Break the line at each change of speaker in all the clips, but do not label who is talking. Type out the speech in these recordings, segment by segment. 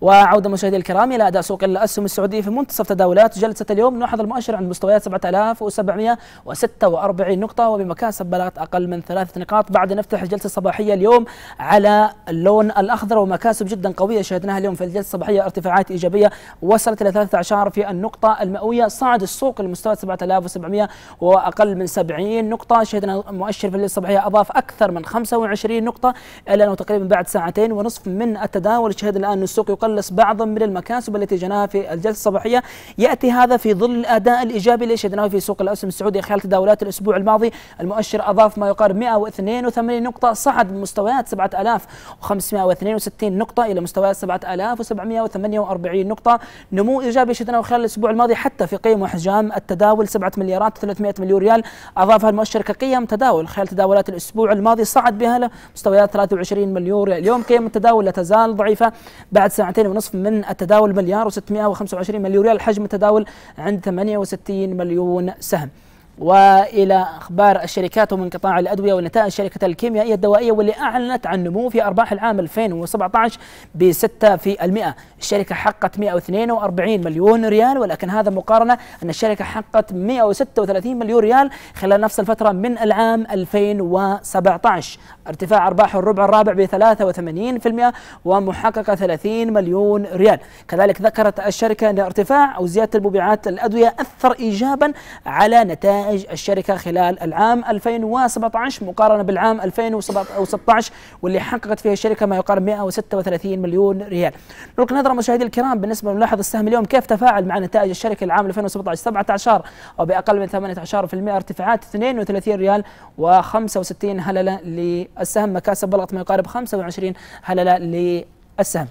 وعودة مشاهدي الكرام إلى أداء سوق الأسهم السعودية في منتصف تداولات جلسة اليوم نلاحظ المؤشر عند مستويات 7746 نقطة وبمكاسب بلغت أقل من ثلاث نقاط بعد نفتح الجلسة الصباحية اليوم على اللون الأخضر ومكاسب جدا قوية شهدناها اليوم في الجلسة الصباحية ارتفاعات إيجابية وصلت إلى 13 في النقطة المئوية صعد السوق لمستوى 7700 وأقل من 70 نقطة شهدنا المؤشر في الليل الصباحية أضاف أكثر من 25 نقطة إلا أنه تقريبا بعد ساعتين ونصف من التداول شهد الآن السوق يقل يقلص بعضا من المكاسب التي جناها في الجلسه الصباحيه ياتي هذا في ظل الاداء الايجابي اللي شهدناه في سوق الاسهم السعودي خلال تداولات الاسبوع الماضي المؤشر اضاف ما يقارب 182 نقطه صعد من مستويات 7562 نقطه الى مستويات 7748 نقطه نمو ايجابي شهدناه خلال الاسبوع الماضي حتى في قيم وحجام التداول 7 مليارات و300 مليون ريال اضافها المؤشر كقيم تداول خلال تداولات الاسبوع الماضي صعد بها لمستويات 23 مليون ريال اليوم قيم التداول لا تزال ضعيفه بعد ساعتين 2.5 من التداول مليار و625 مليون ريال حجم التداول عند 68 مليون سهم والى اخبار الشركات ومن قطاع الادويه ونتائج شركه الكيميائيه الدوائيه واللي اعلنت عن نمو في ارباح العام 2017 ب 6%، الشركه حققت 142 مليون ريال ولكن هذا مقارنه ان الشركه حققت 136 مليون ريال خلال نفس الفتره من العام 2017، ارتفاع ارباح الربع الرابع ب 83% ومحققه 30 مليون ريال، كذلك ذكرت الشركه ان ارتفاع او زياده المبيعات الادويه اثر ايجابا على نتائج نتائج الشركة خلال العام 2017 مقارنة بالعام 2016 واللي حققت فيها الشركة ما يقارب 136 مليون ريال نلقي نظرة مشاهدي الكرام بالنسبة لنلاحظ السهم اليوم كيف تفاعل مع نتائج الشركة العام 2017 17 أو بأقل من 18% ارتفاعات 32 ريال و65 هللة للسهم مكاسب بلغت ما يقارب 25 هللة للسهم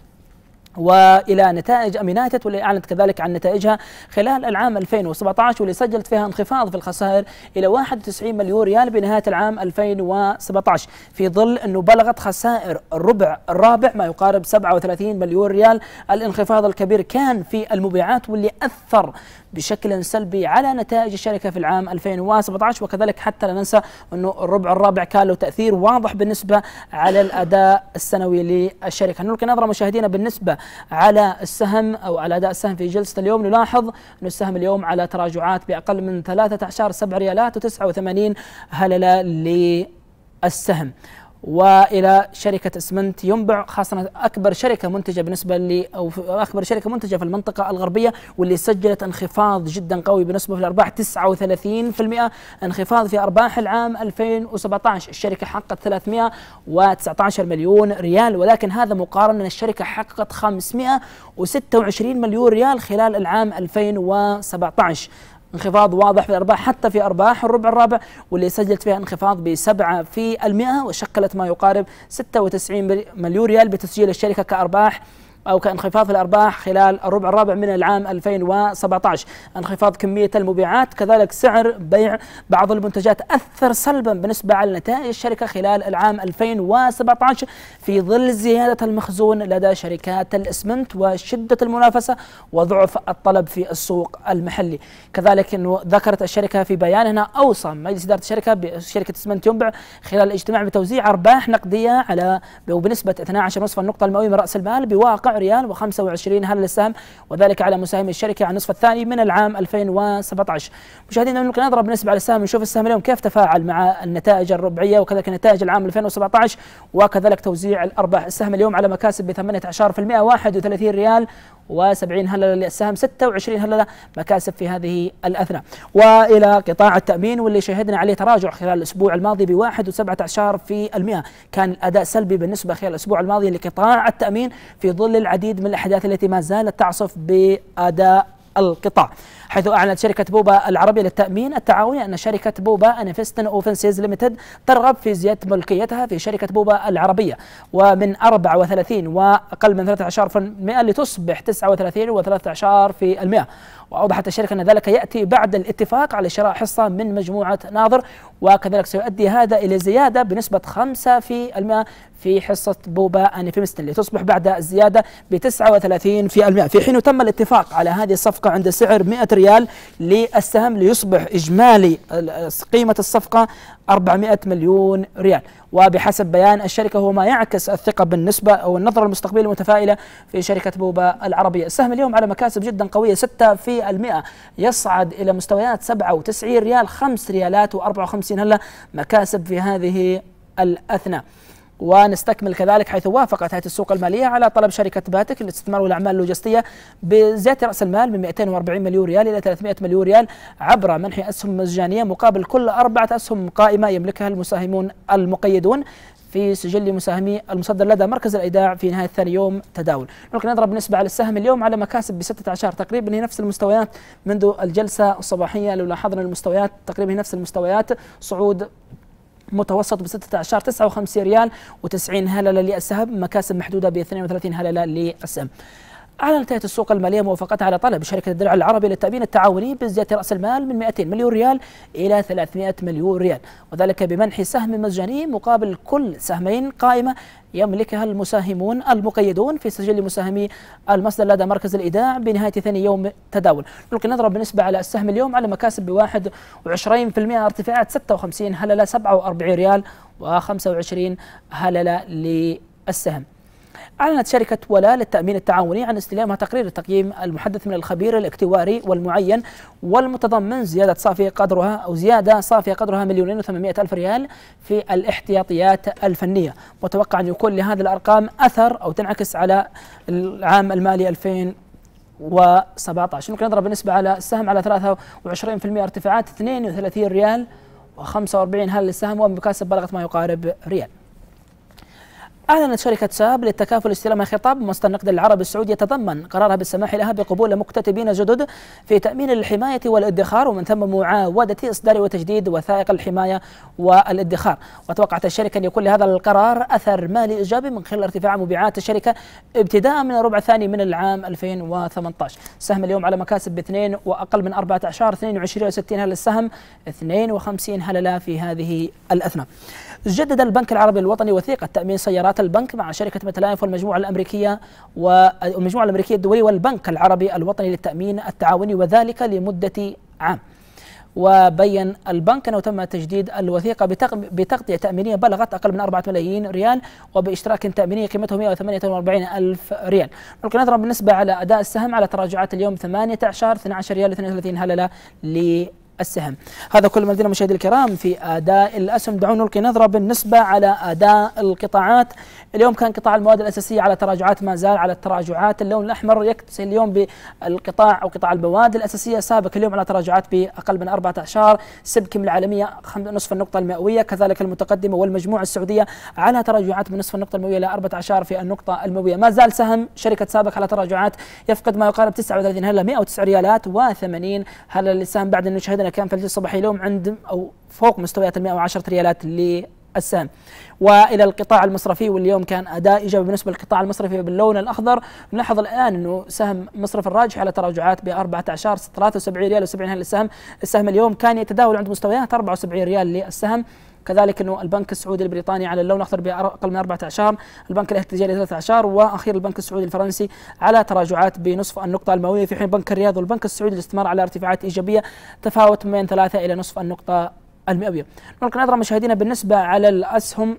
والى نتائج امينايتد واللي اعلنت كذلك عن نتائجها خلال العام 2017 واللي سجلت فيها انخفاض في الخسائر الى 91 مليون ريال بنهايه العام 2017 في ظل انه بلغت خسائر الربع الرابع ما يقارب 37 مليون ريال الانخفاض الكبير كان في المبيعات واللي اثر بشكل سلبي على نتائج الشركه في العام 2017 وكذلك حتى لا ننسى انه الربع الرابع كان له تاثير واضح بالنسبه على الاداء السنوي للشركه نلقي نظره مشاهدينا بالنسبه على السهم أو على أداء السهم في جلسة اليوم نلاحظ أن السهم اليوم على تراجعات بأقل من 13 ريالات و89 هللة للسهم والى شركه اسمنت ينبع خاصه اكبر شركه منتجه بالنسبه ل او اكبر شركه منتجه في المنطقه الغربيه واللي سجلت انخفاض جدا قوي بالنسبه في الارباح 39% انخفاض في ارباح العام 2017 الشركه حققت 319 مليون ريال ولكن هذا مقارنه الشركه حققت 526 مليون ريال خلال العام 2017 انخفاض واضح في الأرباح حتى في أرباح الربع الرابع واللي سجلت فيها انخفاض ب في المئة وشكلت ما يقارب 96 مليون ريال بتسجيل الشركة كأرباح أو كانخفاض الأرباح خلال الربع الرابع من العام 2017 انخفاض كمية المبيعات كذلك سعر بيع بعض المنتجات أثر سلبا بالنسبة على نتائج الشركة خلال العام 2017 في ظل زيادة المخزون لدى شركات الإسمنت وشدة المنافسة وضعف الطلب في السوق المحلي كذلك أنه ذكرت الشركة في بيان هنا أوصى مجلس إدارة الشركة بشركة إسمنت ينبع خلال الاجتماع بتوزيع أرباح نقدية على وبنسبة 12.5 النقطة المئوية من رأس المال بواقع ريال و25 هل للسهم وذلك على مساهم الشركة عن النصف الثاني من العام 2017 مشاهدينا ممكن نعم، نضرب نسبة على السهم نشوف السهم اليوم كيف تفاعل مع النتائج الربعية وكذلك نتائج العام 2017 وكذلك توزيع الأرباح السهم اليوم على مكاسب ب 18% 31 ريال و70 هللة للسهم 26 هللة مكاسب في هذه الأثناء وإلى قطاع التأمين واللي شهدنا عليه تراجع خلال الأسبوع الماضي ب 1.17% كان الأداء سلبي بالنسبة خلال الأسبوع الماضي لقطاع التأمين في ظل العديد من الأحداث التي ما زالت تعصف بأداء القطاع حيث أعلنت شركة بوبا العربية للتأمين التعاوني أن شركة بوبا أنفستن أوفنسيز ليمتد ترغب في زيادة ملكيتها في شركة بوبا العربية ومن 34 وأقل من 13% لتصبح 39 و13% وأوضحت الشركة أن ذلك يأتي بعد الاتفاق على شراء حصة من مجموعة ناظر وكذلك سيؤدي هذا إلى زيادة بنسبة 5% في, في حصة بوبا أنيفيمستن لتصبح بعد الزيادة ب 39% في حين تم الاتفاق على هذه الصفقة عند سعر 100 ريال للسهم ليصبح إجمالي قيمة الصفقة 400 مليون ريال وبحسب بيان الشركة هو ما يعكس الثقة بالنسبة أو النظرة المستقبلية المتفائلة في شركة بوبا العربية السهم اليوم على مكاسب جدا قوية 6% في المئة يصعد إلى مستويات 97 ريال 5 ريالات و54 هلا مكاسب في هذه الأثناء ونستكمل كذلك حيث وافقت هيئه السوق الماليه على طلب شركه باتك للاستثمار والاعمال اللوجستيه بزياده راس المال من 240 مليون ريال الى 300 مليون ريال عبر منح اسهم مجانيه مقابل كل اربعه اسهم قائمه يملكها المساهمون المقيدون في سجل مساهمي المصدر لدى مركز الايداع في نهايه ثاني يوم تداول، ممكن نضرب نسبه على السهم اليوم على مكاسب ب 16 تقريبا هي نفس المستويات منذ الجلسه الصباحيه لو لاحظنا المستويات تقريبا هي نفس المستويات صعود متوسط ب 16 59 ريال و90 هلله للسهم مكاسب محدوده ب 32 هلله للسهم أعلنت هيئة السوق المالية موافقتها على طلب شركة الدرع العربي للتأمين التعاوني بزيادة رأس المال من 200 مليون ريال إلى 300 مليون ريال وذلك بمنح سهم مجاني مقابل كل سهمين قائمة يملكها المساهمون المقيدون في سجل مساهمي المصدر لدى مركز الإيداع بنهاية ثاني يوم تداول نلقي نظرة بالنسبة على السهم اليوم على مكاسب ب 21% ارتفاعات 56 هللة 47 ريال و25 هللة للسهم أعلنت شركة ولا للتأمين التعاوني عن استلامها تقرير التقييم المحدث من الخبير الاكتواري والمعين والمتضمن زيادة صافية قدرها أو زيادة صافية قدرها مليونين وثمانمائة ألف ريال في الاحتياطيات الفنية متوقع أن يكون لهذه الأرقام أثر أو تنعكس على العام المالي 2000 و17 ممكن نضرب بالنسبة على السهم على 23% ارتفاعات 32 ريال و45 هل للسهم ومكاسب بلغت ما يقارب ريال أعلنت شركة ساب للتكافل استلام خطاب مصدر النقد العربي السعودي يتضمن قرارها بالسماح لها بقبول مكتتبين جدد في تأمين الحماية والادخار ومن ثم معاودة إصدار وتجديد وثائق الحماية والادخار وتوقعت الشركة أن يكون لهذا القرار أثر مالي إيجابي من خلال ارتفاع مبيعات الشركة ابتداء من الربع الثاني من العام 2018 سهم اليوم على مكاسب باثنين وأقل من 14 22 هل السهم 52 هللة في هذه الأثناء جدد البنك العربي الوطني وثيقة تأمين سيارات اتفاقات البنك مع شركة متلايف والمجموعة الأمريكية والمجموعة الأمريكية الدولية والبنك العربي الوطني للتأمين التعاوني وذلك لمدة عام وبين البنك أنه تم تجديد الوثيقة بتغطية تأمينية بلغت أقل من 4 ملايين ريال وباشتراك تأميني قيمته 148 ألف ريال نلقي نظرة بالنسبة على أداء السهم على تراجعات اليوم 18 12 ريال 32 هللة السهم هذا كل ما لدينا مشاهدي الكرام في أداء الأسهم دعونا نلقي نظرة بالنسبة على أداء القطاعات اليوم كان قطاع المواد الأساسية على تراجعات ما زال على التراجعات اللون الأحمر يكتسي اليوم بالقطاع أو قطاع المواد الأساسية سابق اليوم على تراجعات بأقل من أربعة أعشار سبكم العالمية نصف النقطة المئوية كذلك المتقدمة والمجموعة السعودية على تراجعات من نصف النقطة المئوية إلى أربعة عشر في النقطة المئوية ما زال سهم شركة سابق على تراجعات يفقد ما يقارب 39 هلله 109 ريالات و80 هلله للسهم بعد أن شهدنا ثانيه كان في الجلسه الصباحيه اليوم عند او فوق مستويات ال 110 ريالات للسهم والى القطاع المصرفي واليوم كان اداء ايجابي بالنسبه للقطاع المصرفي باللون الاخضر نلاحظ الان انه سهم مصرف الراجح على تراجعات ب 14 73 ريال و70 هل للسهم السهم اليوم كان يتداول عند مستويات 74 ريال للسهم كذلك انه البنك السعودي البريطاني على اللون الاخضر باقل من 14 اعشار، البنك الاهلي التجاري 13 اعشار، واخيرا البنك السعودي الفرنسي على تراجعات بنصف النقطه المئويه في حين بنك الرياض والبنك السعودي الاستمرار على ارتفاعات ايجابيه تفاوت من 3 الى نصف النقطه المئويه. نلقي نظره مشاهدينا بالنسبه على الاسهم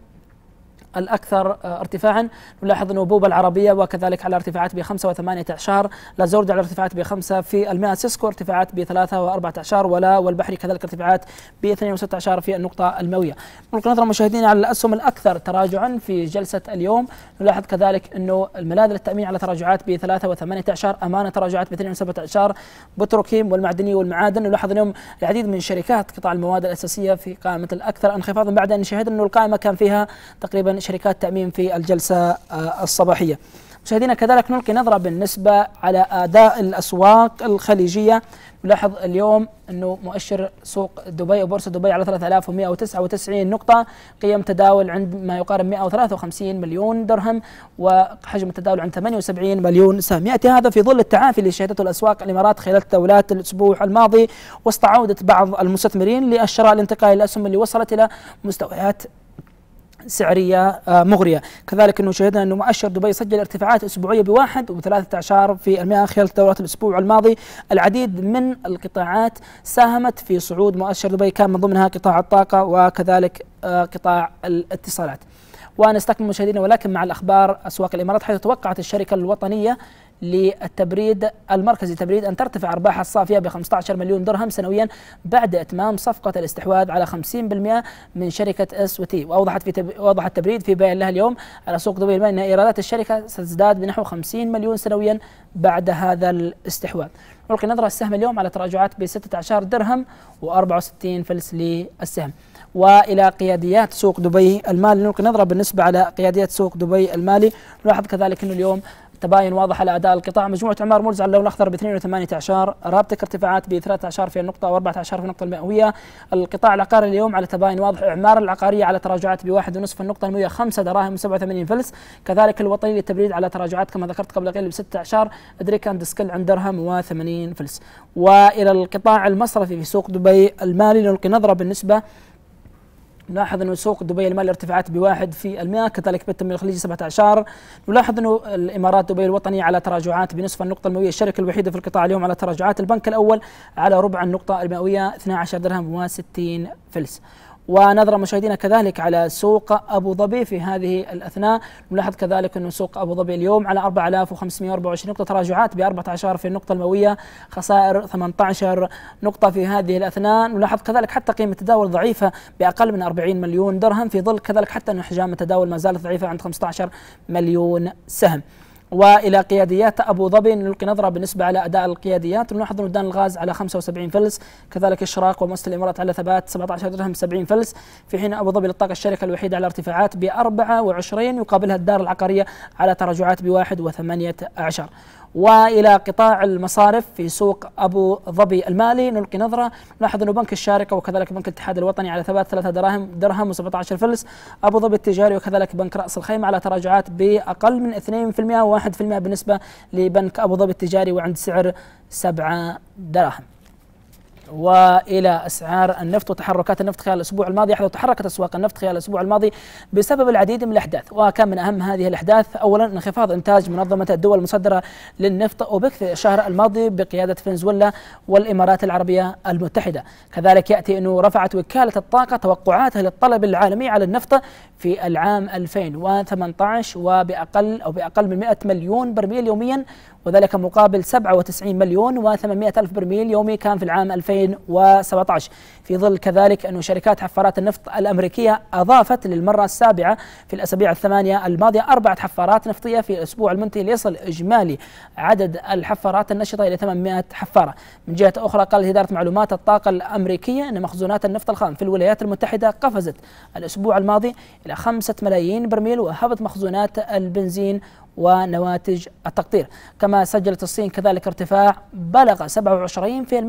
الأكثر آه، ارتفاعا نلاحظ أن البوبة العربية وكذلك على ارتفاعات ب 5 و8 أعشار لازورد على ارتفاعات ب 5 في المئة سيسكو ارتفاعات ب 3 و4 ولا والبحري كذلك ارتفاعات ب 2 و6 في النقطة المئوية نلقي نظرة مشاهدينا على الأسهم الأكثر تراجعا في جلسة اليوم نلاحظ كذلك أنه الملاذ للتأمين على تراجعات ب 3 و8 أمانة تراجعات ب 2 و7 بتروكيم والمعدنية والمعادن نلاحظ اليوم العديد من شركات قطاع المواد الأساسية في قائمة الأكثر انخفاضا بعد أن شهدنا أنه القائمة كان فيها تقريبا شركات تأمين في الجلسة آه، الصباحية مشاهدينا كذلك نلقي نظرة بالنسبة على أداء الأسواق الخليجية نلاحظ اليوم أنه مؤشر سوق دبي وبورصة دبي على 3199 نقطة قيم تداول عند ما يقارب 153 مليون درهم وحجم التداول عند 78 مليون سهم يأتي هذا في ظل التعافي اللي شهدته الأسواق الإمارات خلال تداولات الأسبوع الماضي عودة بعض المستثمرين للشراء الانتقالي للأسهم اللي وصلت إلى مستويات سعرية آه، مغرية كذلك أنه شهدنا أنه مؤشر دبي سجل ارتفاعات أسبوعية بواحد وثلاثة عشر في المئة خلال دورات الأسبوع الماضي العديد من القطاعات ساهمت في صعود مؤشر دبي كان من ضمنها قطاع الطاقة وكذلك آه، قطاع الاتصالات ونستكمل مشاهدينا ولكن مع الأخبار أسواق الإمارات حيث توقعت الشركة الوطنية للتبريد المركزي تبريد أن ترتفع أرباحها الصافية ب 15 مليون درهم سنويا بعد إتمام صفقة الاستحواذ على 50% من شركة اس وتي وأوضحت في تب... وأوضح التبريد في بيان لها اليوم على سوق دبي المالي أن إيرادات الشركة ستزداد بنحو 50 مليون سنويا بعد هذا الاستحواذ نلقي نظرة السهم اليوم على تراجعات ب 16 درهم و64 فلس للسهم والى قياديات سوق دبي المالي نلقي نظره بالنسبه على قياديات سوق دبي المالي نلاحظ كذلك انه اليوم تباين واضح على اداء القطاع مجموعه عمار مرز على اللون الاخضر ب 218 رابتك ارتفاعات ب 13 في النقطه و 14 في النقطه المئويه القطاع العقاري اليوم على تباين واضح اعمار العقاريه على تراجعات ب 1.5 في النقطه المئويه 5 دراهم و87 فلس كذلك الوطني للتبريد على تراجعات كما ذكرت قبل قليل ب 16 اند سكيل عند درهم و80 فلس والى القطاع المصرفي في سوق دبي المالي نلقي نظره بالنسبه نلاحظ انه سوق دبي المالي ارتفعت بواحد في المئة كذلك بالتمويل الخليجي 17 نلاحظ انه الامارات دبي الوطني على تراجعات بنصف النقطه المئويه الشركه الوحيده في القطاع اليوم على تراجعات البنك الاول على ربع النقطه المئويه 12 درهم و60 فلس ونظرة مشاهدينا كذلك على سوق أبو ظبي في هذه الأثناء نلاحظ كذلك أن سوق أبو ظبي اليوم على 4524 نقطة تراجعات ب 14 في النقطة المئوية خسائر 18 نقطة في هذه الأثناء نلاحظ كذلك حتى قيمة التداول ضعيفة بأقل من 40 مليون درهم في ظل كذلك حتى أن حجام التداول ما زالت ضعيفة عند 15 مليون سهم والى قياديات ابو ظبي نلقي نظره بالنسبه على اداء القياديات نلاحظ ولدان الغاز على 75 فلس كذلك الشراق ومؤسسه الامارات على ثبات 17 درهم 70 فلس في حين ابو ظبي للطاقه الشركه الوحيده على ارتفاعات ب 24 يقابلها الدار العقاريه على تراجعات ب 1 و18 والى قطاع المصارف في سوق ابو ظبي المالي نلقي نظره نلاحظ انه بنك الشارقه وكذلك بنك الاتحاد الوطني على ثبات 3 دراهم درهم و17 فلس ابو ظبي التجاري وكذلك بنك راس الخيمه على تراجعات باقل من 2% و1% بالنسبه لبنك ابو ظبي التجاري وعند سعر 7 دراهم والى اسعار النفط وتحركات النفط خلال الاسبوع الماضي حيث تحركت اسواق النفط خلال الاسبوع الماضي بسبب العديد من الاحداث وكان من اهم هذه الاحداث اولا انخفاض انتاج منظمه الدول المصدره للنفط اوبك في الشهر الماضي بقياده فنزويلا والامارات العربيه المتحده كذلك ياتي انه رفعت وكاله الطاقه توقعاتها للطلب العالمي على النفط في العام 2018 وبأقل أو بأقل من 100 مليون برميل يوميا وذلك مقابل 97 مليون و800 ألف برميل يومي كان في العام 2017 في ظل كذلك أن شركات حفارات النفط الأمريكية أضافت للمرة السابعة في الأسابيع الثمانية الماضية أربعة حفارات نفطية في الأسبوع المنتهي ليصل إجمالي عدد الحفارات النشطة إلى 800 حفارة من جهة أخرى قالت إدارة معلومات الطاقة الأمريكية أن مخزونات النفط الخام في الولايات المتحدة قفزت الأسبوع الماضي إلى خمسة ملايين برميل وهبط مخزونات البنزين ونواتج التقطير كما سجلت الصين كذلك ارتفاع بلغ 27%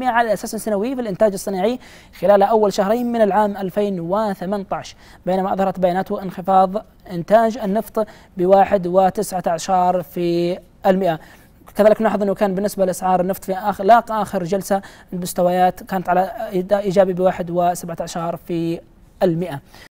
على أساس سنوي في الإنتاج الصناعي خلال أول شهرين من العام 2018 بينما أظهرت بياناته انخفاض إنتاج النفط ب 1.19 في المئة كذلك نلاحظ انه كان بالنسبه لاسعار النفط في اخلاق اخر جلسه المستويات كانت على ايجابي ب 1.17 في المئة